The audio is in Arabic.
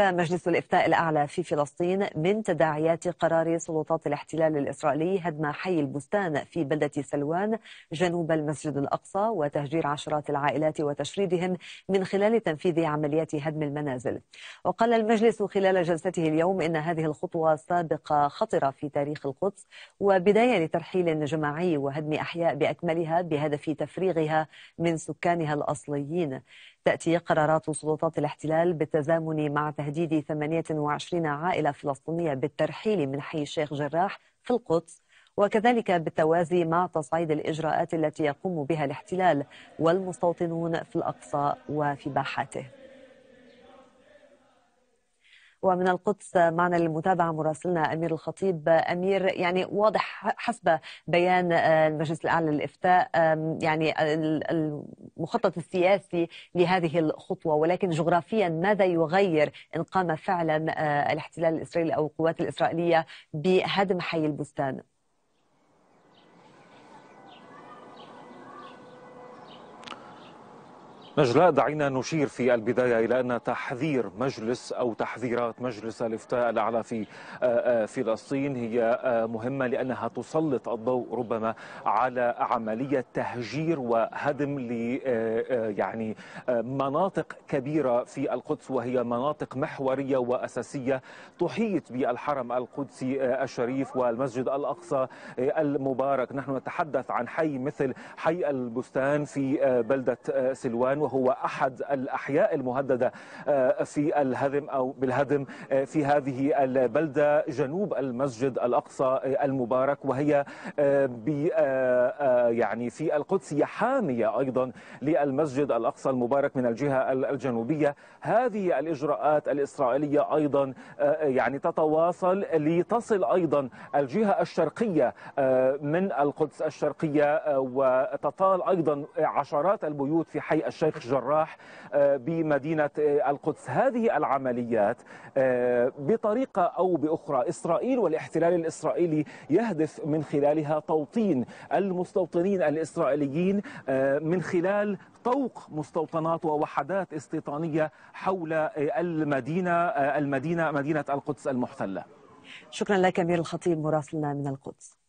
مجلس الإفتاء الأعلى في فلسطين من تداعيات قرار سلطات الاحتلال الإسرائيلي هدم حي البستان في بلدة سلوان جنوب المسجد الأقصى وتهجير عشرات العائلات وتشريدهم من خلال تنفيذ عمليات هدم المنازل وقال المجلس خلال جلسته اليوم إن هذه الخطوة سابقه خطرة في تاريخ القدس وبداية لترحيل جماعي وهدم أحياء بأكملها بهدف تفريغها من سكانها الأصليين تأتي قرارات سلطات الاحتلال بالتزامن مع تهديد 28 عائلة فلسطينية بالترحيل من حي الشيخ جراح في القدس وكذلك بالتوازي مع تصعيد الإجراءات التي يقوم بها الاحتلال والمستوطنون في الأقصى وفي باحاته ومن القدس معنا للمتابعة مراسلنا أمير الخطيب أمير يعني واضح حسب بيان آه، المجلس الأعلى للإفتاء يعني المخطط السياسي لهذه الخطوة ولكن جغرافيا ماذا يغير إن قام فعلا آه، الاحتلال الإسرائيلي أو القوات الإسرائيلية بهدم حي البستان؟ نجلاء دعينا نشير في البداية إلى أن تحذير مجلس أو تحذيرات مجلس الإفتاء الأعلى في آه، آه، فلسطين هي آه، مهمة لأنها تسلط الضوء ربما على عملية تهجير وهدم ل يعني مناطق كبيرة في القدس وهي مناطق محورية وأساسية تحيط بالحرم القدسي الشريف والمسجد الأقصى المبارك نحن نتحدث عن حي مثل حي البستان في بلدة سلوان وهو أحد الأحياء المهددة آه، في الهدم أو بالهدم آه، في هذه البلدة جنوب المسجد الأقصى آه، المبارك وهي يعني في القدس هي حامية أيضا للمسجد الأقصى المبارك من الجهة الجنوبية هذه الإجراءات الإسرائيلية أيضا يعني تتواصل لتصل أيضا الجهة الشرقية من القدس الشرقية وتطال أيضا عشرات البيوت في حي الشرق شيخ جراح آه، بمدينة آه، القدس هذه العمليات آه، بطريقة أو بأخرى إسرائيل والاحتلال الإسرائيلي يهدف من خلالها توطين المستوطنين الإسرائيليين من خلال طوق مستوطنات ووحدات استيطانية حول المدينة المدينة مدينة القدس المحتلة شكرا لك أمير الخطيب مراسلنا من القدس